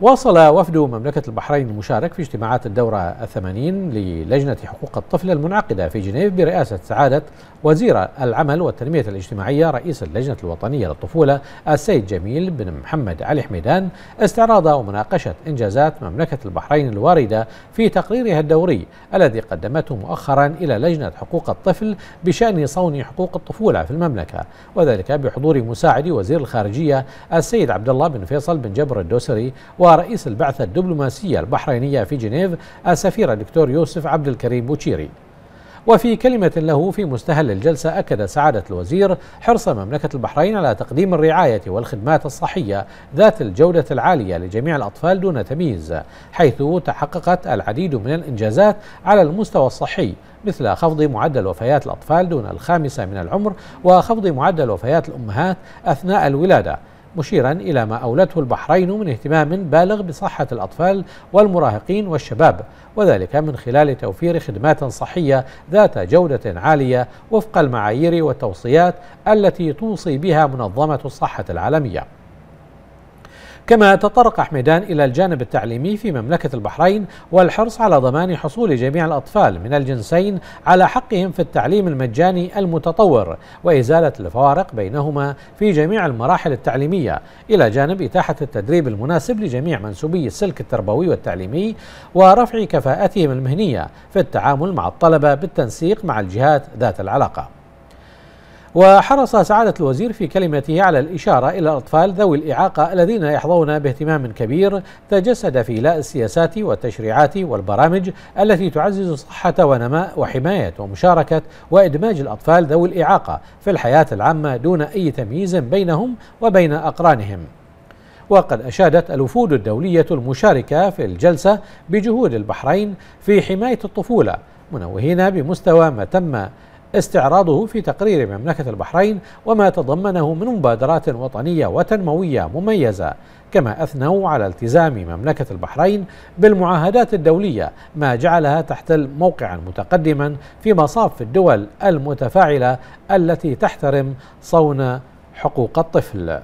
واصل وفد مملكة البحرين المشارك في اجتماعات الدورة الثمانين للجنة حقوق الطفل المنعقدة في جنيف برئاسة سعادة وزير العمل والتنمية الاجتماعية رئيس اللجنة الوطنية للطفولة السيد جميل بن محمد علي حميدان استعراض ومناقشة إنجازات مملكة البحرين الواردة في تقريرها الدوري الذي قدمته مؤخرا إلى لجنة حقوق الطفل بشأن صون حقوق الطفولة في المملكة وذلك بحضور مساعد وزير الخارجية السيد عبد الله بن فيصل بن جبر الدوسري و ورئيس البعثة الدبلوماسية البحرينية في جنيف السفير الدكتور يوسف عبد الكريم بوتشيري وفي كلمة له في مستهل الجلسة أكد سعادة الوزير حرص مملكة البحرين على تقديم الرعاية والخدمات الصحية ذات الجودة العالية لجميع الأطفال دون تمييز حيث تحققت العديد من الإنجازات على المستوى الصحي مثل خفض معدل وفيات الأطفال دون الخامسة من العمر وخفض معدل وفيات الأمهات أثناء الولادة مشيرا إلى ما أولته البحرين من اهتمام بالغ بصحة الأطفال والمراهقين والشباب وذلك من خلال توفير خدمات صحية ذات جودة عالية وفق المعايير والتوصيات التي توصي بها منظمة الصحة العالمية كما تطرق حميدان إلى الجانب التعليمي في مملكة البحرين والحرص على ضمان حصول جميع الأطفال من الجنسين على حقهم في التعليم المجاني المتطور وإزالة الفوارق بينهما في جميع المراحل التعليمية إلى جانب إتاحة التدريب المناسب لجميع منسوبي السلك التربوي والتعليمي ورفع كفاءتهم المهنية في التعامل مع الطلبة بالتنسيق مع الجهات ذات العلاقة وحرص سعادة الوزير في كلمته على الإشارة إلى الأطفال ذوي الإعاقة الذين يحظون باهتمام كبير تجسد في لا السياسات والتشريعات والبرامج التي تعزز صحة ونماء وحماية ومشاركة وإدماج الأطفال ذوي الإعاقة في الحياة العامة دون أي تمييز بينهم وبين أقرانهم وقد أشادت الوفود الدولية المشاركة في الجلسة بجهود البحرين في حماية الطفولة منوهين بمستوى ما تم استعراضه في تقرير مملكة البحرين وما تضمنه من مبادرات وطنية وتنموية مميزة كما أثنوا على التزام مملكة البحرين بالمعاهدات الدولية ما جعلها تحتل موقعا متقدما في مصاف الدول المتفاعلة التي تحترم صون حقوق الطفل